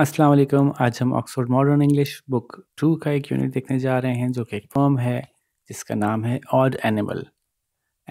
अस्सलाम वालेकुम आज हम Oxford modern English book two का एक यूनिट देखने जा रहे हैं जो कि एक फॉर्म है जिसका नाम है odd animal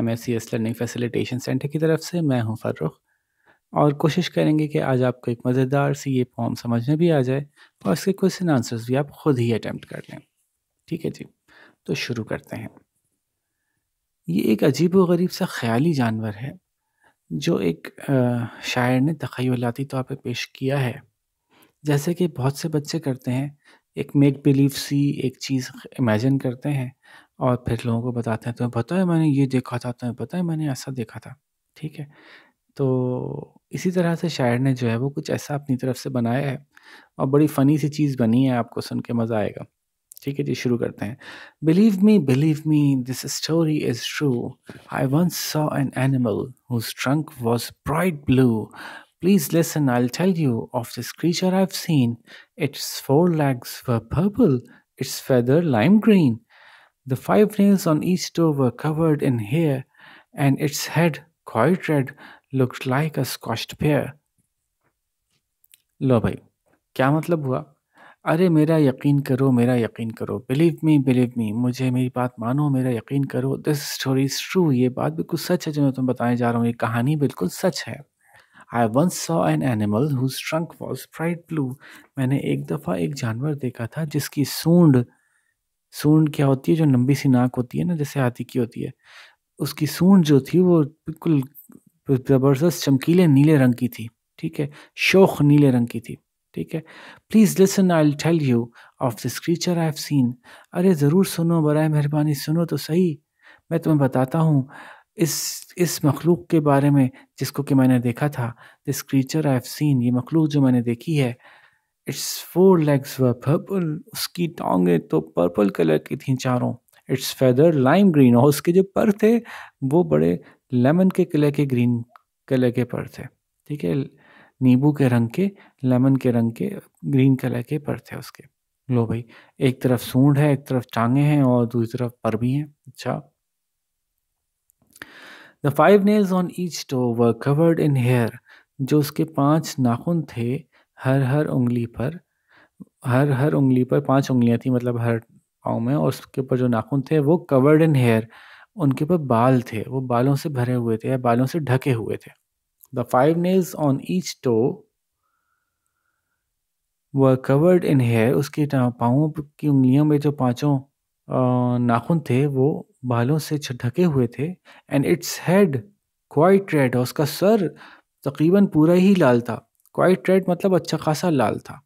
M S C S learning facilitation centre की तरफ से मैं हूं फ़र्रुख और कोशिश करेंगे कि आज आपको एक मज़ेदार सी ये फॉर्म समझ में भी आ जाए और इसके क्वेश्चन आंसर्स भी आप खुद ही अटैम्प्ट कर लें ठीक है जी तो शुरू करते हैं ये एक अजीब व गरीब सा ख्याली जानवर है जो एक शायर ने तखयलाती तौर पर पेश किया है जैसे कि बहुत से बच्चे करते हैं एक मेक बिलीव सी एक चीज़ इमेजिन करते हैं और फिर लोगों को बताते हैं तुम्हें पता है मैंने ये देखा था तुम्हें पता है मैंने ऐसा देखा था ठीक है तो इसी तरह से शायर ने जो है वो कुछ ऐसा अपनी तरफ से बनाया है और बड़ी फ़नी सी चीज़ बनी है आपको सुन के मज़ा आएगा ठीक है जी शुरू करते हैं believe me believe me this story is true I once saw an animal whose trunk was bright blue Please listen, I'll tell you of this creature I've seen. Its four legs were purple, its feather lime green. The five nails on each toe were covered in hair, and its head, quite red, looked like a squashed pear. लो भाई क्या मतलब हुआ अरे मेरा यकीन करो मेरा यकीन करो बिलीव मी बिलीव मी मुझे मेरी बात मानो मेरा यकीन करो दिस स्टोरी इज़ ट्रू ये बात बिल्कुल सच है जो मैं तुम बताने जा रहा हूँ ये कहानी बिल्कुल सच है I once saw an animal whose trunk was bright blue मैंने एक दफ़ा एक जानवर देखा था जिसकी सूंड सूंड क्या होती है जो लंबी सी नाक होती है ना जैसे हाथी की होती है उसकी सूंड जो थी वो बिल्कुल ज़बरदस्त चमकीले नीले रंग की थी ठीक है शोख नीले रंग की थी ठीक है please listen I tell you of this creature I have seen अरे ज़रूर सुनो बरए मेहरबानी सुनो तो सही मैं तुम्हें बताता हूँ इस इस मखलूक के बारे में जिसको कि मैंने देखा था this creature I have seen ये मखलूक जो मैंने देखी है its four legs were purple उसकी टांगें तो पर्पल कलर की थी चारों इट्स फेदर लाइम ग्रीन और उसके जो पर थे वो बड़े लेमन के कलर के ग्रीन कलर के पर थे ठीक है नींबू के रंग के लेमन के रंग के ग्रीन कलर के पर थे उसके लो भाई एक तरफ सूंड है एक तरफ टांगे हैं और दूसरी तरफ पर भी हैं अच्छा the five nails on each toe were covered in hair जो उसके पांच नाखून थे हर हर उंगली पर हर हर उंगली पर पांच उंगलियां थी मतलब हर पाँव में और उसके ऊपर जो नाखून थे वो कवर्ड इन हेयर उनके ऊपर बाल थे वो बालों से भरे हुए थे या बालों से ढके हुए थे the five nails on each toe were covered in hair उसके पाँव की उंगलियों में जो पांचों नाखून थे वो बालों से ढके हुए थे and its head quite red और उसका सर तकरीबन पूरा ही लाल था क्वाइट रेड मतलब अच्छा खासा लाल था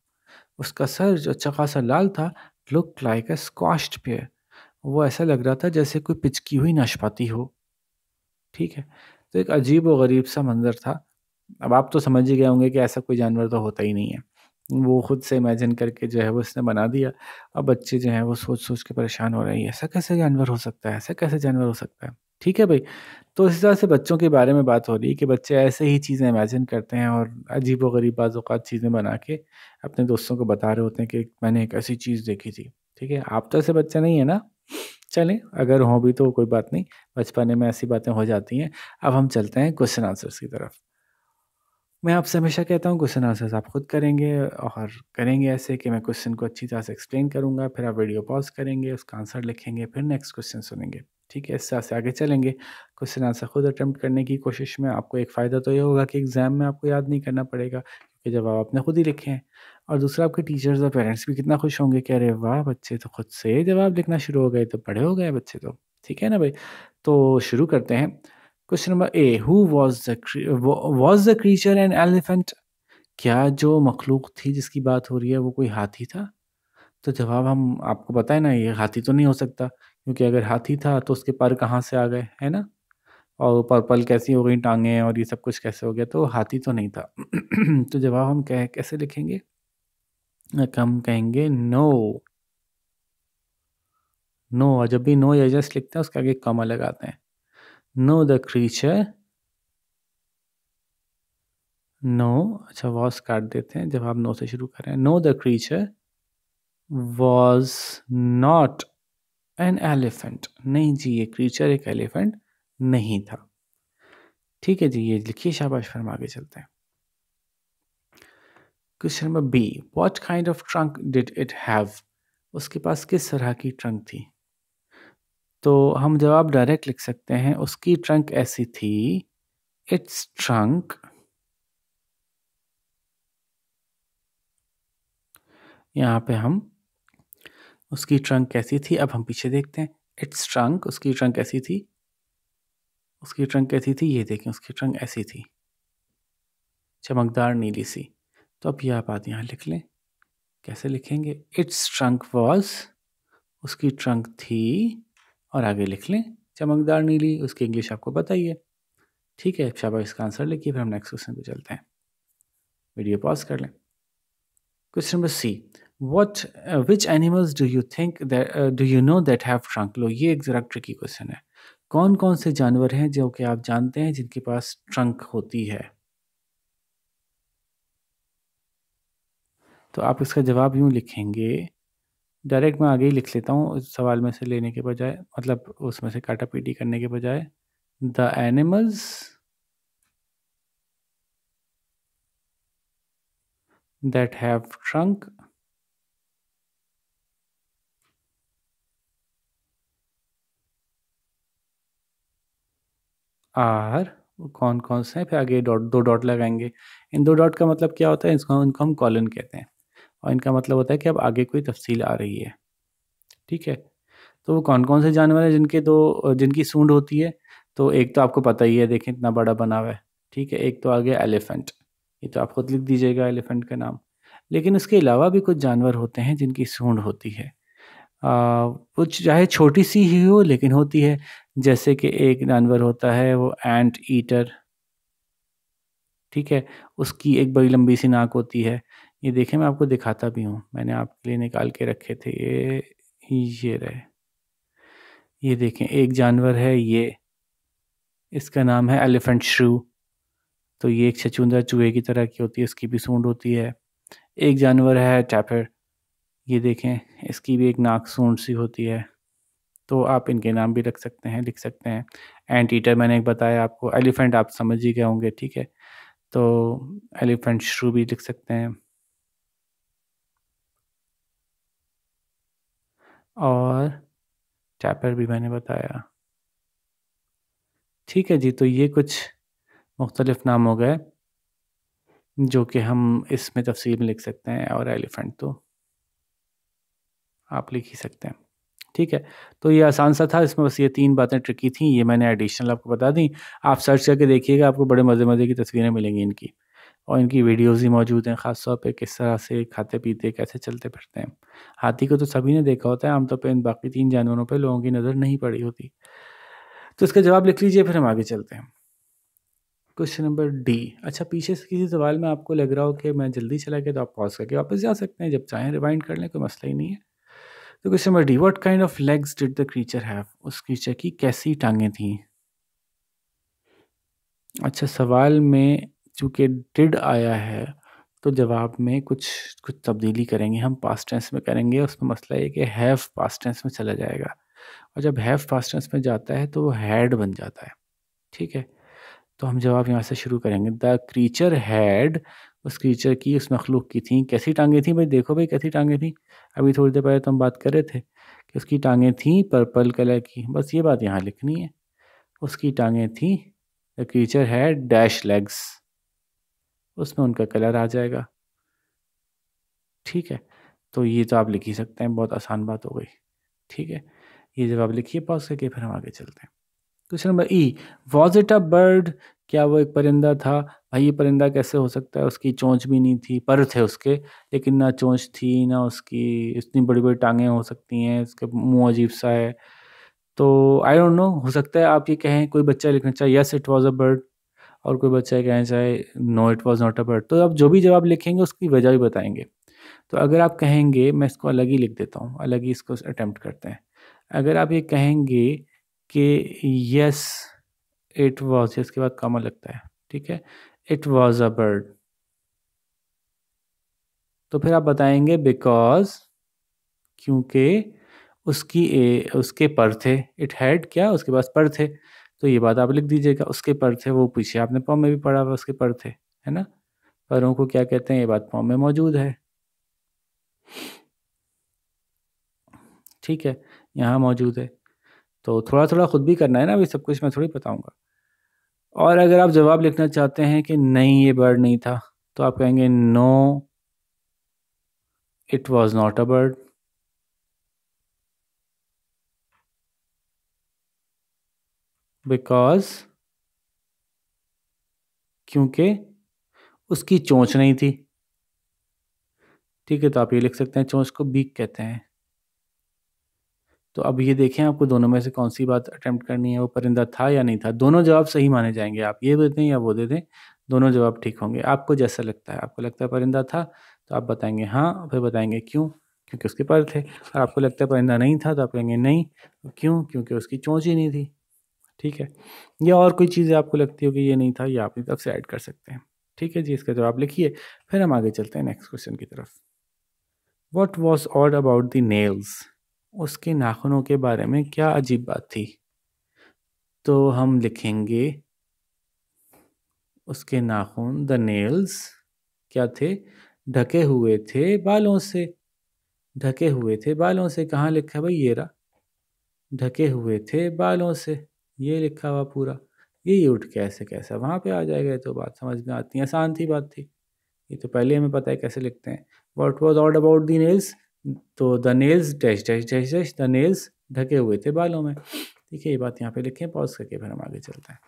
उसका सर जो अच्छा खासा लाल था look like a squashed pear वो ऐसा लग रहा था जैसे कोई पिचकी हुई नाशपाती हो ठीक है तो एक अजीब व गरीब सा मंज़र था अब आप तो समझ ही गए होंगे कि ऐसा कोई जानवर तो होता ही नहीं है वो खुद से इमेजिन करके जो है वो उसने बना दिया अब बच्चे जो हैं वो सोच सोच के परेशान हो रहे हैं ऐसा कैसे जानवर हो सकता है ऐसा कैसे जानवर हो सकता है ठीक है भाई तो इस तरह से बच्चों के बारे में बात हो रही है कि बच्चे ऐसे ही चीज़ें इमेजिन करते हैं और अजीब व गरीब बाज़ात चीज़ें बना के अपने दोस्तों को बता रहे होते हैं कि मैंने एक ऐसी चीज़ देखी थी ठीक है आप तो ऐसे बच्चे नहीं है ना चलें अगर हों भी तो कोई बात नहीं बचपने में ऐसी बातें हो जाती हैं अब हम चलते हैं क्वेश्चन आंसर्स की तरफ मैं आपसे हमेशा कहता हूँ क्वेश्चन आंसर्स आप खुद करेंगे और करेंगे ऐसे कि मैं क्वेश्चन को अच्छी तरह से एक्सप्लेन करूँगा फिर आप वीडियो पॉज करेंगे उसका आंसर लिखेंगे फिर नेक्स्ट क्वेश्चन सुनेंगे ठीक है इस तरह से आगे चलेंगे क्वेश्चन आंसर खुद अटैम्प्ट करने की कोशिश में आपको एक फ़ायदा तो ये होगा कि एग्ज़ाम में आपको याद नहीं करना पड़ेगा क्योंकि जब आप आपने खुद ही लिखे हैं और दूसरा आपके टीचर्स और पेरेंट्स भी कितना खुश होंगे कि अरे वाह बच्चे तो खुद से जवाब लिखना शुरू हो गए तो बड़े हो गए बच्चे तो ठीक है ना भाई तो शुरू करते हैं question number A who was the was the creature an elephant क्या जो मखलूक थी जिसकी बात हो रही है वो कोई हाथी था तो जवाब हम आपको बताए ना ये हाथी तो नहीं हो सकता क्योंकि अगर हाथी था तो उसके पर कहाँ से आ गए है ना और पर्पल कैसी हो गई टांगे और ये सब कुछ कैसे हो गया तो हाथी तो नहीं था तो जवाब हम कह कैसे लिखेंगे हम कहेंगे नो नो जब भी नो या जस्ट लिखते हैं उसके आगे कमा लगाते हैं नो द क्रीचर नो अच्छा वॉज काट देते हैं जब आप नो से शुरू करें no the creature was not an elephant नहीं जी ये क्रीचर एक एलिफेंट नहीं था ठीक है जी ये लिखिए शाबाश फिर हम आगे चलते हैं question number B what kind of trunk did it have उसके पास किस तरह की ट्रंक थी तो हम जवाब डायरेक्ट लिख सकते हैं उसकी ट्रंक ऐसी थी इट्स ट्रंक यहाँ पे हम उसकी ट्रंक कैसी थी अब हम पीछे देखते हैं इट्स ट्रंक उसकी ट्रंक ऐसी थी उसकी ट्रंक कैसी थी ये देखें उसकी ट्रंक ऐसी थी चमकदार नीली सी तो अब यह आप आद यहाँ लिख लें कैसे लिखेंगे इट्स ट्रंक वॉज उसकी ट्रंक थी और आगे लिख लें चमकदार नीली उसकी इंग्लिश आपको बताइए ठीक है शाबाश इसका आंसर लिखिए फिर हम नेक्स्ट क्वेश्चन पे चलते हैं वीडियो पॉज कर लें question number C what which animals do you think do you know that have trunk लो ये एक ज़रा ट्रिकी क्वेश्चन है कौन कौन से जानवर हैं जो कि आप जानते हैं जिनके पास ट्रंक होती है तो आप इसका जवाब यूं लिखेंगे डायरेक्ट मैं आगे ही लिख लेता हूँ सवाल में से लेने के बजाय मतलब उसमें से काटा पीटी करने के बजाय the animals that have trunk are कौन कौन से हैं फिर आगे डॉट दो डॉट लगाएंगे इन दो डॉट का मतलब क्या होता है इसको इनको हम कॉलन कहते हैं और इनका मतलब होता है कि अब आगे कोई तफसील आ रही है ठीक है तो वो कौन कौन से जानवर हैं जिनके दो जिनकी सूंड होती है तो एक तो आपको पता ही है देखें इतना बड़ा बना हुआ है ठीक है एक तो आ गया एलिफेंट ये तो आप खुद लिख दीजिएगा एलिफेंट का नाम लेकिन उसके अलावा भी कुछ जानवर होते हैं जिनकी सूंड होती है वो चाहे छोटी सी ही हो लेकिन होती है जैसे कि एक जानवर होता है वो एंट ईटर ठीक है उसकी एक बड़ी लंबी सी नाक होती है ये देखें मैं आपको दिखाता भी हूँ मैंने आपके लिए निकाल के रखे थे ये ये रहे ये देखें एक जानवर है ये इसका नाम है एलिफेंट श्रू तो ये एक छचुंदा चूहे की तरह की होती है इसकी भी सूंड होती है एक जानवर है टैफेड़ ये देखें इसकी भी एक नाक सूंड सी होती है तो आप इनके नाम भी रख सकते हैं लिख सकते हैं एंड ईटर मैंने एक बताया आपको एलिफेंट आप समझ ही गए होंगे ठीक है तो एलिफेंट श्रू भी लिख सकते हैं और चैप्टर भी मैंने बताया ठीक है जी तो ये कुछ मुख्तलिफ नाम हो गए जो कि हम इसमें तफसील में लिख सकते हैं और एलिफेंट तो आप लिख ही सकते हैं ठीक है तो ये आसान सा था इसमें बस ये तीन बातें ट्रिकी थी ये मैंने एडिशनल आपको बता दी आप सर्च करके देखिएगा आपको बड़े मज़े मज़े की तस्वीरें मिलेंगी इनकी और इनकी वीडियोज़ ही मौजूद हैं ख़ासतौर पर किस तरह से खाते पीते कैसे चलते फिरते हैं हाथी को तो सभी ने देखा होता है आमतौर पर इन बाकी तीन जानवरों पर लोगों की नज़र नहीं पड़ी होती तो इसका जवाब लिख लीजिए फिर हम आगे चलते हैं क्वेश्चन नंबर डी अच्छा पीछे से किसी सवाल में आपको लग रहा हो कि मैं जल्दी चला गया तो आप पॉज करके वापस जा सकते हैं जब चाहें रिवाइंड कर लें कोई मसला ही नहीं है तो question number D what kind of legs did the creature have उस क्रीचर की कैसी टांगें थी अच्छा सवाल में चूँकि डिड आया है तो जवाब में कुछ कुछ तब्दीली करेंगे हम पास्ट टेंस में करेंगे उसमें मसला ये कि हैव पास्ट टेंस में चला जाएगा और जब हैव पास्ट टेंस में जाता है तो वो हैड बन जाता है ठीक है तो हम जवाब यहाँ से शुरू करेंगे द क्रीचर हैड उस क्रीचर की उस मखलूक की थी कैसी टांगें थी भाई देखो भाई कैसी टांगें थी अभी थोड़ी देर पहले तो हम बात कर रहे थे कि उसकी टांगें थी पर्पल कलर की बस ये बात यहाँ लिखनी है उसकी टांगें थी the creature had dash legs उसमें उनका कलर आ जाएगा ठीक है तो ये तो आप लिख ही सकते हैं बहुत आसान बात हो गई ठीक है ये जवाब लिखिए पॉज करके फिर हम आगे चलते हैं question number E was it a bird क्या वो एक परिंदा था भाई ये परिंदा कैसे हो सकता है उसकी चोंच भी नहीं थी पर थे उसके लेकिन ना चोंच थी ना उसकी इतनी बड़ी बड़ी टांगें हो सकती हैं उसके मुंह अजीब सा है तो आई डोंट नो हो सकता है आप ये कहें कोई बच्चा लिखना चाहिए yes it was a bird और कोई बच्चा ये कहना चाहे no it was not a bird तो आप जो भी जवाब लिखेंगे उसकी वजह भी बताएंगे तो अगर आप कहेंगे मैं इसको अलग ही लिख देता हूँ अलग ही इसको अटैम्प्ट करते हैं अगर आप ये कहेंगे कि यस इट वॉज इसके बाद कॉमन लगता है ठीक है इट वॉज अ बर्ड तो फिर आप बताएंगे बिकॉज क्योंकि उसकी ए, उसके पर थे इट हैड क्या उसके पास पर थे तो ये बात आप लिख दीजिएगा उसके पर थे वो पीछे आपने पॉम में भी पढ़ा हुआ उसके पर थे है ना परों को क्या कहते हैं ये बात पॉम में मौजूद है ठीक है यहाँ मौजूद है तो थोड़ा थोड़ा खुद भी करना है ना अभी सब कुछ मैं थोड़ी बताऊँगा और अगर आप जवाब लिखना चाहते हैं कि नहीं ये बर्ड नहीं था तो आप कहेंगे no it was not a bird because क्योंकि उसकी चोंच नहीं थी ठीक है तो आप ये लिख सकते हैं चोंच को बीक कहते हैं तो अब ये देखें आपको दोनों में से कौन सी बात अटेम्प्ट करनी है वो परिंदा था या नहीं था दोनों जवाब सही माने जाएंगे आप ये देते हैं या वो दे दें दोनों जवाब ठीक होंगे आपको जैसा लगता है आपको लगता है परिंदा था तो आप बताएंगे हाँ फिर बताएंगे क्यों क्योंकि उसके पर थे और आपको लगता है परिंदा नहीं था तो आप कहेंगे नहीं क्यों क्योंकि उसकी चोंच ही नहीं थी ठीक है या और कोई चीज़ें आपको लगती होगी ये नहीं था ये आप तब से ऐड कर सकते हैं ठीक है जी इसका जवाब लिखिए फिर हम आगे चलते हैं नेक्स्ट क्वेश्चन की तरफ what was odd about the nails उसके नाखूनों के बारे में क्या अजीब बात थी तो हम लिखेंगे उसके नाखून द नेल्स क्या थे ढके हुए थे बालों से ढके हुए थे बालों से कहाँ लिखा है भाई ये रहा ढके हुए थे बालों से ये लिखा हुआ पूरा ये ये यूट कैसे कैसा वहाँ पे आ जाएगा तो बात समझ में आती है आसान थी बात थी ये तो पहले हमें पता है कैसे लिखते हैं what was odd about the nails तो the nails dash dash dash dash the nails ढके हुए थे बालों में ठीक है ये बात यहाँ पे लिखें पॉज करके फिर हम आगे चलते हैं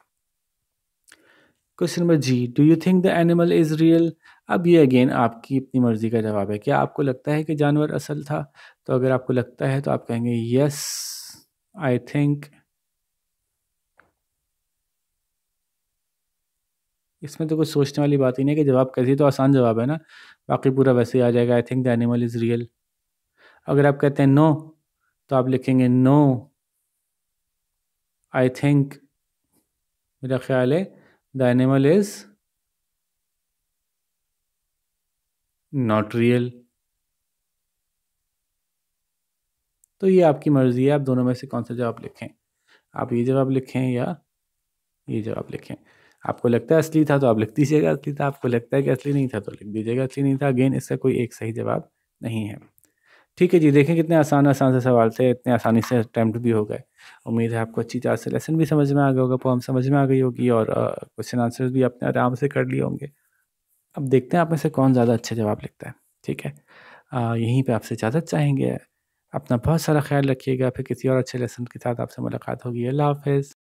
question number G do you think the animal is real अब ये अगेन आपकी अपनी मर्ज़ी का जवाब है क्या आपको लगता है कि जानवर असल था तो अगर आपको लगता है तो आप कहेंगे यस आई थिंक इसमें तो कुछ सोचने वाली बात ही नहीं है कि जवाब कैसे तो आसान जवाब है ना बाकी पूरा वैसे ही आ जाएगा I think the animal is real अगर आप कहते हैं नो तो आप लिखेंगे नो आई थिंक मेरा ख्याल है the animal is not real तो ये आपकी मर्ज़ी है आप दोनों में से कौन सा जवाब लिखें आप ये जवाब लिखें या ये जवाब लिखें आपको लगता है असली था तो आप लिख दीजिएगा असली था आपको लगता है कि असली नहीं था तो लिख दीजिएगा असली नहीं था अगेन इसका कोई एक सही जवाब नहीं है ठीक है जी देखें कितने आसान आसान से सवाल थे इतने आसानी से अटैम्प्ट भी हो गए उम्मीद है आपको अच्छी तरह से लेसन भी समझ में आ गया होगा पोम समझ में आ गई होगी और क्वेश्चन आंसर्स भी आपने आराम से कर लिए होंगे अब देखते हैं आप में से कौन ज़्यादा अच्छे जवाब लिखता है ठीक है आ, यहीं पे आपसे इजाज़त चाहेंगे अपना बहुत सारा ख्याल रखिएगा फिर किसी और अच्छे लेसन के साथ आपसे मुलाकात होगी अल्लाह हाफिज़